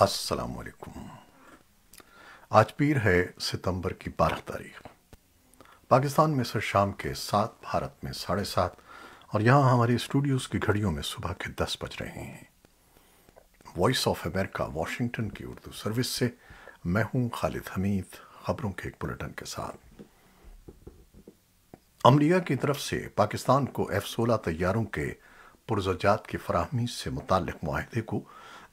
السلام علیکم آج پیر ہے ستمبر کی بارہ تاریخ پاکستان میں سر شام کے ساتھ بھارت میں ساڑھے سات اور یہاں ہمارے اسٹوڈیوز کی گھڑیوں میں صبح کے دس بج رہے ہیں وائس آف امریکہ واشنگٹن کی اردو سروس سے میں ہوں خالد حمید خبروں کے ایک بلٹن کے ساتھ امریکہ کی طرف سے پاکستان کو ایف سولہ طیاروں کے پرزجات کی فراہمی سے متعلق معاہدے کو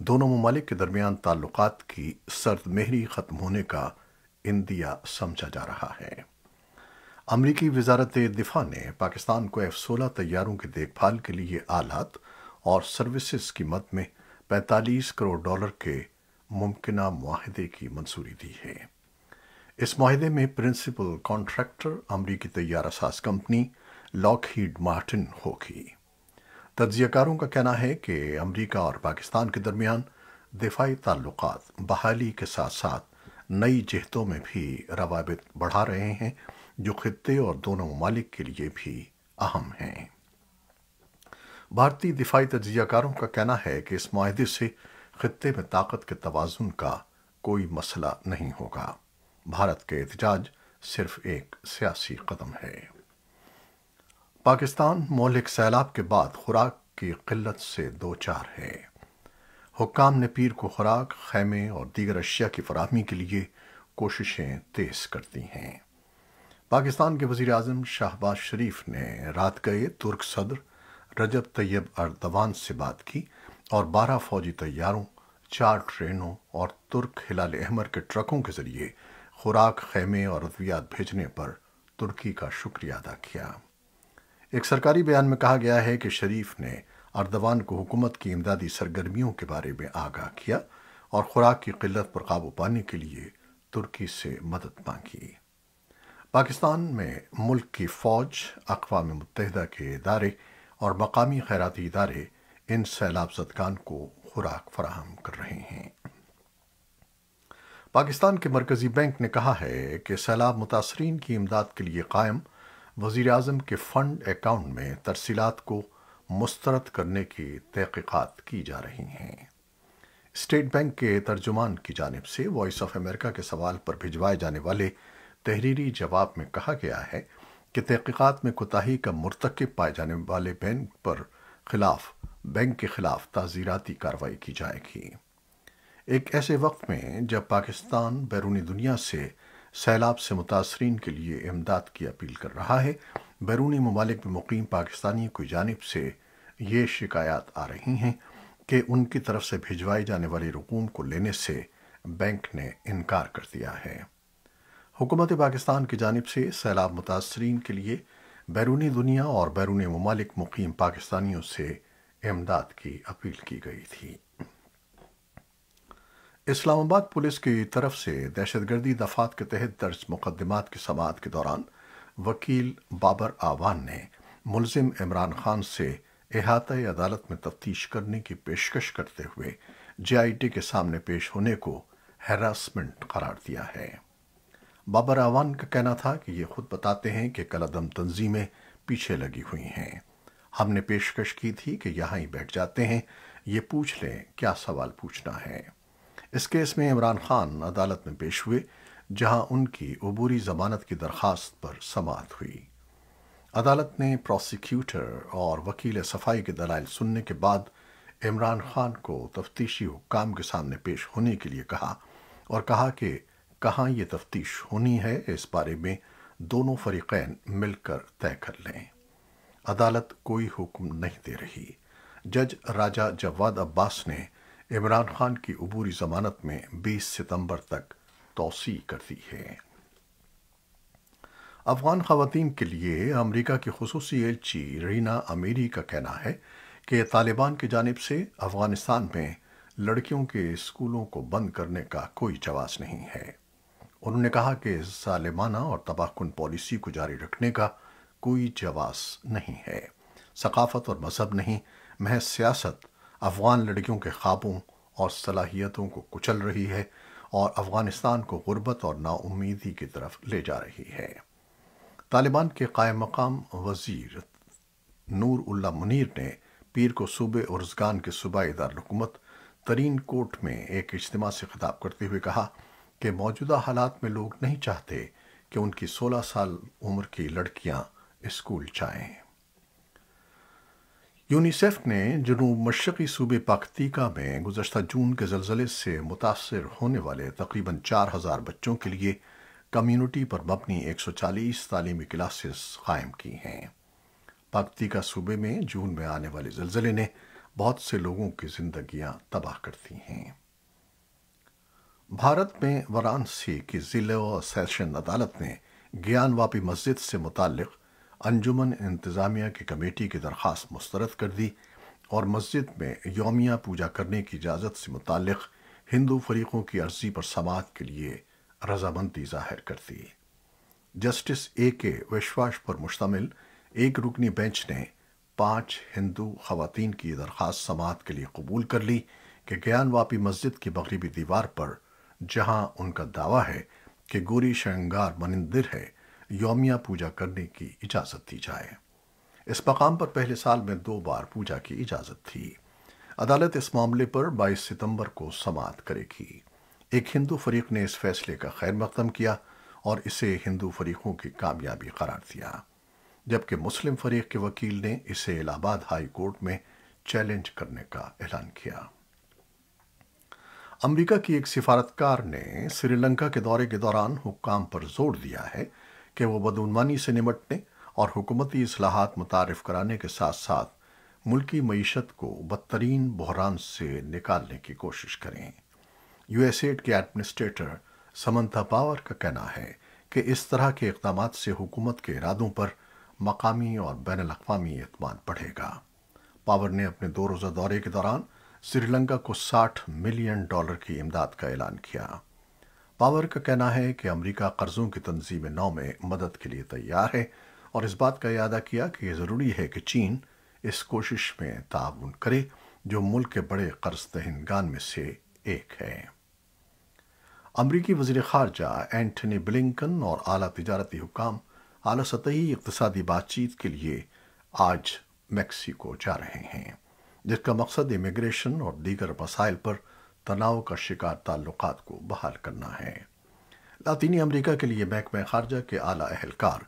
دونوں ممالک کے درمیان تعلقات کی سرد مہری ختم ہونے کا اندیا سمجھا جا رہا ہے امریکی وزارت دفاع نے پاکستان کو ایف سولہ طیاروں کی دیکھ بھال کے لیے آلات اور سروسز کی مد میں پینتالیس کروڑ ڈالر کے ممکنہ معاہدے کی منظوری دی ہے اس معاہدے میں پرنسپل کانٹریکٹر امریکی طیارہ ساز کمپنی لاک ہیڈ مارٹن ہوگی تجزیہ کاروں کا کہنا ہے کہ امریکہ اور پاکستان کے درمیان دفاعی تعلقات بحالی کے ساتھ ساتھ نئی جہتوں میں بھی روابط بڑھا رہے ہیں جو خطے اور دونوں ممالک کے لیے بھی اہم ہیں بھارتی دفاعی تجزیہ کاروں کا کہنا ہے کہ اس معاہدے سے خطے میں طاقت کے توازن کا کوئی مسئلہ نہیں ہوگا بھارت کے احتجاج صرف ایک سیاسی قدم ہے پاکستان مولک سیلاب کے بعد خوراک کی قلت سے دو چار ہے حکام نے پیر کو خوراک خیمے اور دیگر اشیاء کی فراہمی کے لیے کوششیں تیز کر دی ہیں پاکستان کے وزیر اعظم شہباز شریف نے رات گئے ترک صدر رجب طیب اردوان سے بات کی اور بارہ فوجی طیاروں چار ٹرینوں اور ترک ہلال احمر کے ٹرکوں کے ذریعے خوراک خیمے اور ادویات بھیجنے پر ترکی کا شکریہ ادا کیا ایک سرکاری بیان میں کہا گیا ہے کہ شریف نے اردوان کو حکومت کی امدادی سرگرمیوں کے بارے میں آگاہ کیا اور خوراک کی قلت پر قابو پانے کے لیے ترکی سے مدد مانگی پاکستان میں ملک کی فوج اقوام متحدہ کے ادارے اور مقامی خیراتی ادارے ان سیلاب زدگان کو خوراک فراہم کر رہے ہیں پاکستان کے مرکزی بینک نے کہا ہے کہ سیلاب متاثرین کی امداد کے لیے قائم وزیراعظم کے فنڈ اکاؤنٹ میں ترسیلات کو مسترد کرنے کی تحقیقات کی جا رہی ہیں اسٹیٹ بینک کے ترجمان کی جانب سے وائس آف امریکہ کے سوال پر بھجوائے جانے والے تحریری جواب میں کہا گیا ہے کہ تحقیقات میں کوتاہی کا مرتکب پائے جانے والے بینک کے خلاف تعزیراتی کارروائی کی جائے گی ایک ایسے وقت میں جب پاکستان بیرونی دنیا سے سیلاب سے متاثرین کے لیے امداد کی اپیل کر رہا ہے بیرونی ممالک میں مقیم پاکستانیوں کی جانب سے یہ شکایات آ رہی ہیں کہ ان کی طرف سے بھجوائے جانے والی رقوم کو لینے سے بینک نے انکار کر دیا ہے حکومت پاکستان کی جانب سے سیلاب متاثرین کے لیے بیرونی دنیا اور بیرونی ممالک مقیم پاکستانیوں سے امداد کی اپیل کی گئی تھی اسلام آباد پولیس کی طرف سے دہشت گردی دفات کے تحت درج مقدمات کی سماعت کے دوران وکیل بابر آوان نے ملزم عمران خان سے احاطہ عدالت میں تفتیش کرنے کی پیشکش کرتے ہوئے جے آئی ٹی کے سامنے پیش ہونے کو ہیراسمنٹ قرار دیا ہے بابر آوان کا کہنا تھا کہ یہ خود بتاتے ہیں کہ عدم تنظیمیں پیچھے لگی ہوئی ہیں ہم نے پیشکش کی تھی کہ یہاں ہی بیٹھ جاتے ہیں یہ پوچھ لیں کیا سوال پوچھنا ہے اس کیس میں عمران خان عدالت میں پیش ہوئے جہاں ان کی عبوری ضمانت کی درخواست پر سماعت ہوئی عدالت نے پروسیکیوٹر اور وکیل صفائی کے دلائل سننے کے بعد عمران خان کو تفتیشی حکام کے سامنے پیش ہونے کے لیے کہا اور کہا کہ کہاں یہ تفتیش ہونی ہے اس بارے میں دونوں فریقین مل کر طے کر لیں عدالت کوئی حکم نہیں دے رہی جج راجہ جواد عباس نے عمران خان کی عبوری ضمانت میں بیس ستمبر تک توسیع کر دی ہے افغان خواتین کے لیے امریکہ کی خصوصی ایلچی رینا امیری کا کہنا ہے کہ طالبان کی جانب سے افغانستان میں لڑکیوں کے اسکولوں کو بند کرنے کا کوئی جواز نہیں ہے انہوں نے کہا کہ ظالمانہ اور تباہ کن پالیسی کو جاری رکھنے کا کوئی جواز نہیں ہے ثقافت اور مذہب نہیں محض سیاست افغان لڑکیوں کے خوابوں اور صلاحیتوں کو کچل رہی ہے اور افغانستان کو غربت اور نا امیدی کی طرف لے جا رہی ہے طالبان کے قائم مقام وزیر نور اللہ منیر نے پیر کو صوبے اور رزگان کے صوبائی دار حکومت ترین کوٹ میں ایک اجتماع سے خطاب کرتے ہوئے کہا کہ موجودہ حالات میں لوگ نہیں چاہتے کہ ان کی سولہ سال عمر کی لڑکیاں اسکول جائیں یونیسیف نے جنوب مشرقی صوبے پاکتیکا میں گزشتہ جون کے زلزلے سے متاثر ہونے والے تقریباً چار ہزار بچوں کے لیے کمیونٹی پر مبنی ایک سو چالیس تعلیمی کلاسز قائم کی ہیں پاکتیکا صوبے میں جون میں آنے والے زلزلے نے بہت سے لوگوں کی زندگیاں تباہ کرتی ہیں بھارت میں وارانسی کی ضلع و سیشن عدالت نے گیان واپی مسجد سے متعلق انجمن انتظامیہ کی کمیٹی کی درخواست مسترد کر دی اور مسجد میں یومیہ پوجا کرنے کی اجازت سے متعلق ہندو فریقوں کی عرضی پر سماعت کے لیے رضامندی ظاہر کر دی جسٹس اے کے وشواش پر مشتمل ایک رکنی بینچ نے پانچ ہندو خواتین کی درخواست سماعت کے لیے قبول کر لی کہ گیان واپی مسجد کی مغربی دیوار پر جہاں ان کا دعویٰ ہے کہ گوری شنگار منندر ہے یومیہ پوجا کرنے کی اجازت دی جائے اس مقام پر پہلے سال میں دو بار پوجا کی اجازت تھی عدالت اس معاملے پر بائیس ستمبر کو سماعت کرے گی ایک ہندو فریق نے اس فیصلے کا خیر مقدم کیا اور اسے ہندو فریقوں کی کامیابی قرار دیا جبکہ مسلم فریق کے وکیل نے اسے الہ آباد ہائی کورٹ میں چیلنج کرنے کا اعلان کیا امریکہ کی ایک سفارتکار نے سری لنکا کے دورے کے دوران حکام پر زور دیا ہے کہ وہ بدعنوانی سے نمٹنے اور حکومتی اصلاحات متعارف کرانے کے ساتھ ساتھ ملکی معیشت کو بدترین بحران سے نکالنے کی کوشش کریں یو ایس ایڈ کے ایڈمنسٹریٹر سمنتھا پاور کا کہنا ہے کہ اس طرح کے اقدامات سے حکومت کے ارادوں پر مقامی اور بین الاقوامی اعتماد بڑھے گا پاور نے اپنے دو روزہ دورے کے دوران سری لنکا کو ساٹھ ملین ڈالر کی امداد کا اعلان کیا پاور کا کہنا ہے کہ امریکہ قرضوں کی تنظیم نو میں مدد کے لیے تیار ہے اور اس بات کا اعادہ کیا کہ یہ ضروری ہے کہ چین اس کوشش میں تعاون کرے جو ملک کے بڑے قرض دہندگان میں سے ایک ہے امریکی وزیر خارجہ اینٹنی بلنکن اور اعلی تجارتی حکام اعلی سطحی اقتصادی بات چیت کے لیے آج میکسیکو جا رہے ہیں جس کا مقصد امیگریشن اور دیگر مسائل پر تناؤ کا شکار تعلقات کو بحال کرنا ہے لاطینی امریکہ کے لیے محکمہ خارجہ کے اعلی اہلکار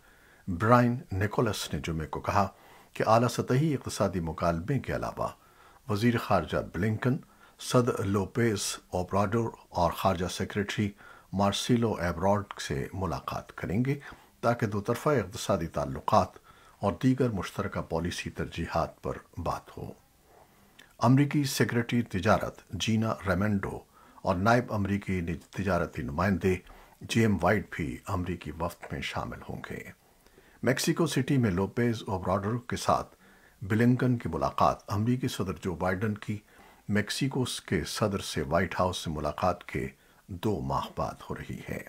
برائن نکولس نے جمعے کو کہا کہ اعلی سطحی اقتصادی مکالمے کے علاوہ وزیر خارجہ بلنکن صدر لوپیز اوبراڈور اور خارجہ سیکرٹری مارسیلو ایبراڈ سے ملاقات کریں گے تاکہ دو طرفہ اقتصادی تعلقات اور دیگر مشترکہ پالیسی ترجیحات پر بات ہو امریکی سیکرٹری تجارت جینا ریمنڈو اور نائب امریکی تجارتی نمائندے جی ایم وائٹ بھی امریکی وفد میں شامل ہوں گے میکسیکو سٹی میں لوپیز اور براڈر کے ساتھ بلنکن کی ملاقات امریکی صدر جو بائیڈن کی میکسیکو کے صدر سے وائٹ ہاؤس سے ملاقات کے دو ماہ بعد ہو رہی ہے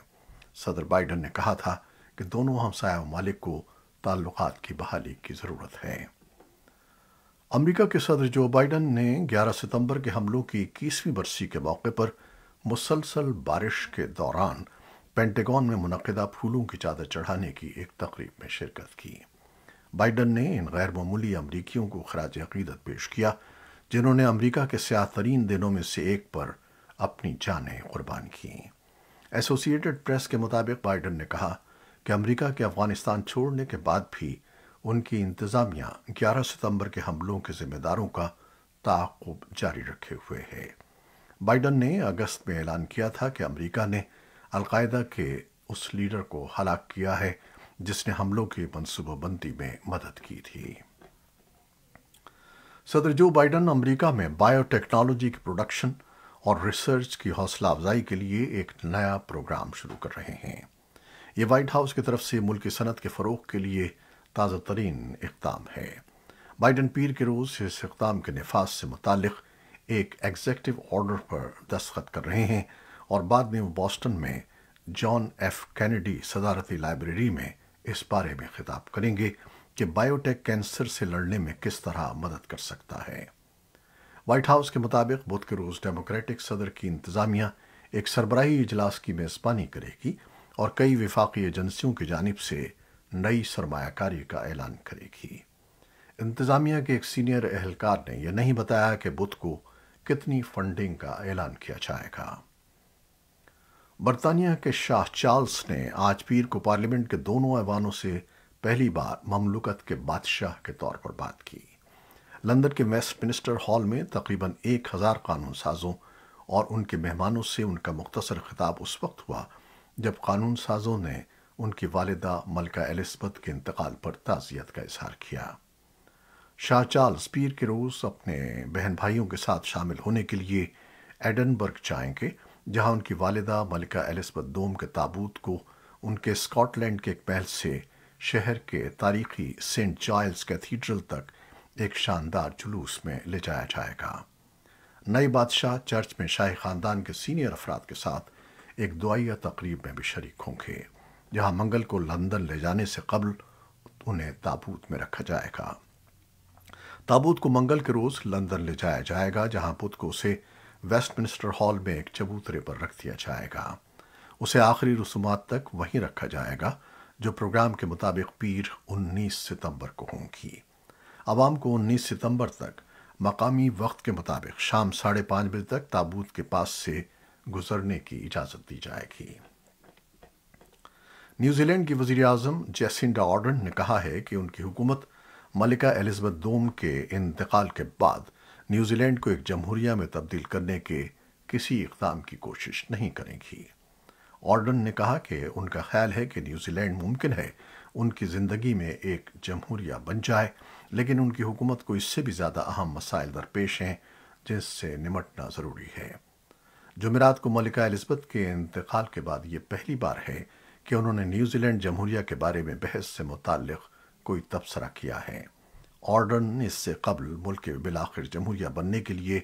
صدر بائیڈن نے کہا تھا کہ دونوں ہمسایہ ممالک کو تعلقات کی بحالی کی ضرورت ہے امریکہ کے صدر جو بائیڈن نے گیارہ ستمبر کے حملوں کی اکیسویں برسی کے موقع پر مسلسل بارش کے دوران پینٹیگون میں منعقدہ پھولوں کی چادر چڑھانے کی ایک تقریب میں شرکت کی بائیڈن نے ان غیر معمولی امریکیوں کو خراج عقیدت پیش کیا جنہوں نے امریکہ کے سیاہ ترین دنوں میں سے ایک پر اپنی جانیں قربان کیں ایسوسیٹڈ پریس کے مطابق بائیڈن نے کہا کہ امریکہ کے افغانستان چھوڑنے کے بعد بھی ان کی انتظامیہ گیارہ ستمبر کے حملوں کے ذمہ داروں کا تعاقب جاری رکھے ہوئے ہے بائیڈن نے اگست میں اعلان کیا تھا کہ امریکہ نے القاعدہ کو ہلاک کیا ہے جس نے حملوں کی منصوبہ بندی میں مدد کی تھی صدر جو بائیڈن امریکہ میں بائیو ٹیکنالوجی کی پروڈکشن اور ریسرچ کی حوصلہ افزائی کے لیے ایک نیا پروگرام شروع کر رہے ہیں یہ وائٹ ہاؤس کی طرف سے ملک صنعت کے فروغ کے لیے تازہ ترین اقدام ہے بائیڈن پیر کے روز اس اقدام کے نفاذ سے متعلق ایک ایگزیکٹو آرڈر پر دستخط کر رہے ہیں اور بعد میں وہ بوسٹن میں جان ایف کینیڈی صدارتی لائبریری میں اس بارے میں خطاب کریں گے کہ ٹیک کینسر سے لڑنے میں کس طرح مدد کر سکتا ہے وائٹ ہاؤس کے مطابق بدھ کے روز ڈیموکریٹک صدر کی انتظامیہ ایک سربراہی اجلاس کی میزبانی کرے گی اور کئی وفاقی ایجنسیوں کی جانب سے نئی سرمایہ کاری کا اعلان کرے گی انتظامیہ کے ایک سینئر اہلکار نے یہ نہیں بتایا کہ بدھ کو کتنی فنڈنگ کا اعلان کیا جائے گا برطانیہ کے شاہ چارلز نے آج پیر کو پارلیمنٹ کے دونوں ایوانوں سے پہلی بار مملکت کے بادشاہ کے طور پر بات کی لندن کے ویسٹ منسٹر ہال میں تقریباً ایک ہزار قانون سازوں اور ان کے مہمانوں سے ان کا مختصر خطاب اس وقت ہوا جب قانون سازوں نے ان کی والدہ ملکہ الیسبت کے انتقال پر تعزیت کا اظہار کیا شاہ چارلز پیر کے روز اپنے بہن بھائیوں کے ساتھ شامل ہونے کے لیے ایڈنبرگ جائیں گے جہاں ان کی والدہ ملکہ الیسبت دوم کے تابوت کو ان کے اسکاٹ لینڈ کے ایک پہل سے شہر کے تاریخی سینٹ چائلز کیتھیڈرل تک ایک شاندار جلوس میں لے جایا جائے گا نئے بادشاہ چرچ میں شاہی خاندان کے سینئر افراد کے ساتھ ایک دعائیہ تقریب میں بھی شریک ہوں گے جہاں منگل کو لندن لے جانے سے قبل انہیں تابوت میں رکھا جائے گا تابوت کو منگل کے روز لندن لے جایا جائے گا جہاں پت کو اسے ویسٹ منسٹر ہال میں ایک چبوترے پر رکھ دیا جائے گا اسے آخری رسومات تک وہیں رکھا جائے گا جو پروگرام کے مطابق پیر انیس ستمبر کو ہوں گی عوام کو انیس ستمبر تک مقامی وقت کے مطابق شام ساڑھے پانچ بجے تک تابوت کے پاس سے گزرنے کی اجازت دی جائے گی نیوزی لینڈ کی وزیر اعظم جیسنڈا آرڈن نے کہا ہے کہ ان کی حکومت ملکہ دوم کے انتقال کے بعد نیوزی لینڈ کو ایک جمہوریہ میں تبدیل کرنے کے کسی اقدام کی کوشش نہیں کریں گی آرڈن نے کہا کہ ان کا خیال ہے کہ نیوزی لینڈ ممکن ہے ان کی زندگی میں ایک جمہوریہ بن جائے لیکن ان کی حکومت کو اس سے بھی زیادہ اہم مسائل درپیش ہیں جس سے نمٹنا ضروری ہے جمعرات کو ملکہ الزبتھ کے انتقال کے بعد یہ پہلی بار ہے کہ انہوں نے نیوزی لینڈ جمہوریہ کے بارے میں بحث سے متعلق کوئی تبصرہ کیا ہے آرڈن اس سے قبل ملک کے بلاخر جمہوریہ بننے کے لیے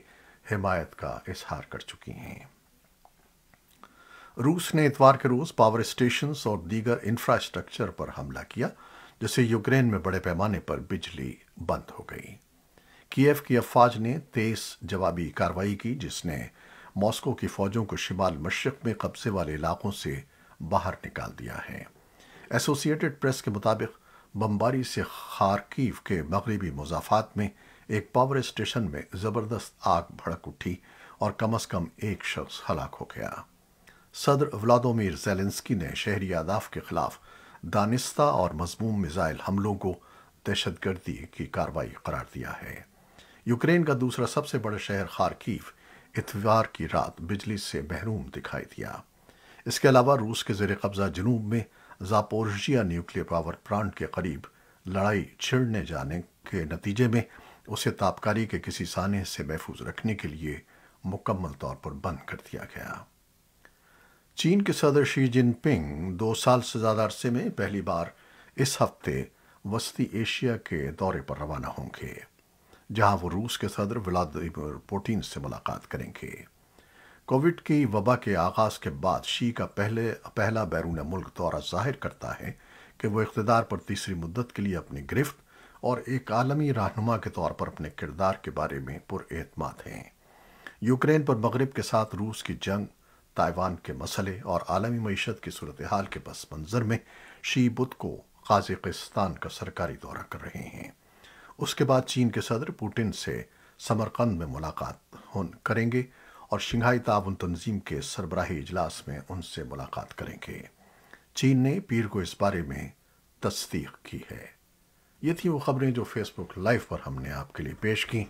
حمایت کا اظہار کر چکی ہیں روس نے اتوار کے روز پاور اسٹیشنز اور دیگر انفراسٹرکچر پر حملہ کیا جس سے یوکرین میں بڑے پیمانے پر بجلی بند ہو گئی کیف کی افواج نے تیز جوابی کارروائی کی جس نے ماسکو کی فوجوں کو شمال مشرق میں قبضے والے علاقوں سے باہر نکال دیا ہے ایسوسیٹڈ پریس کے مطابق بمباری سے خارکیف کے مغربی مضافات میں ایک پاور اسٹیشن میں زبردست آگ بھڑک اٹھی اور کم از کم ایک شخص ہلاک ہو گیا صدر ولادومیر زیلنسکی نے شہری اداف کے خلاف دانستہ اور مضموم میزائل حملوں کو دہشت گردی کی کاروائی قرار دیا ہے یوکرین کا دوسرا سب سے بڑا شہر خارکیف اتوار کی رات بجلی سے محروم دکھائی دیا اس کے علاوہ روس کے زیر قبضہ جنوب میں زاپورشیا نیوکلیر پاور پلانٹ کے قریب لڑائی چھڑنے جانے کے نتیجے میں اسے تابکاری کے کسی سانے سے محفوظ رکھنے کے لیے مکمل طور پر بند کر دیا گیا چین کے صدر شی جن پنگ دو سال سے زیادہ عرصے میں پہلی بار اس ہفتے وسطی ایشیا کے دورے پر روانہ ہوں گے جہاں وہ روس کے صدر ولادیمیر پوٹین سے ملاقات کریں گے کووڈ کی وبا کے آغاز کے بعد شی کا پہلے پہلا بیرون ملک دورہ ظاہر کرتا ہے کہ وہ اقتدار پر تیسری مدت کے لیے اپنی گرفت اور ایک عالمی رہنما کے طور پر اپنے کردار کے بارے میں پر اعتماد ہیں یوکرین پر مغرب کے ساتھ روس کی جنگ تائیوان کے مسئلے اور عالمی معیشت کی صورتحال کے پس منظر میں شی بدھ کو قازقستان کا سرکاری دورہ کر رہے ہیں اس کے بعد چین کے صدر پوٹن سے سمرقند میں ملاقات کریں گے اور شنگھائی تعاون تنظیم کے سربراہی اجلاس میں ان سے ملاقات کریں گے چین نے پیر کو اس بارے میں تصدیق کی ہے یہ تھی وہ خبریں جو فیس بک لائیو پر ہم نے آپ کے لیے پیش کی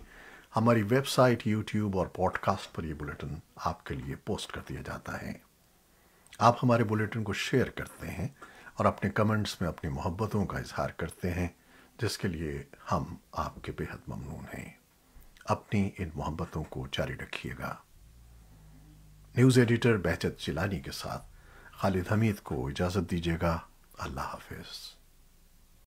ہماری ویب سائٹ یوٹیوب اور پوڈ کاسٹ پر یہ بلٹن آپ کے لیے پوسٹ کر دیا جاتا ہے آپ ہمارے بلیٹن کو شیئر کرتے ہیں اور اپنے کمنٹس میں اپنی محبتوں کا اظہار کرتے ہیں جس کے لیے ہم آپ کے بے حد ممنون ہیں اپنی ان محبتوں کو جاری رکھیے گا نیوز ایڈیٹر بہجت چلانی کے ساتھ خالد حمید کو اجازت دیجیے گا اللہ حافظ